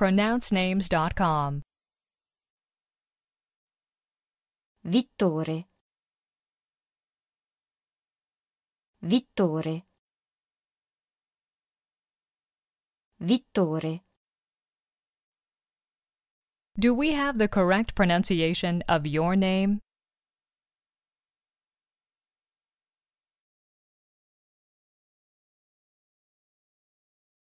pronouncenames.com. Vittore Vittore Vittore Do we have the correct pronunciation of your name?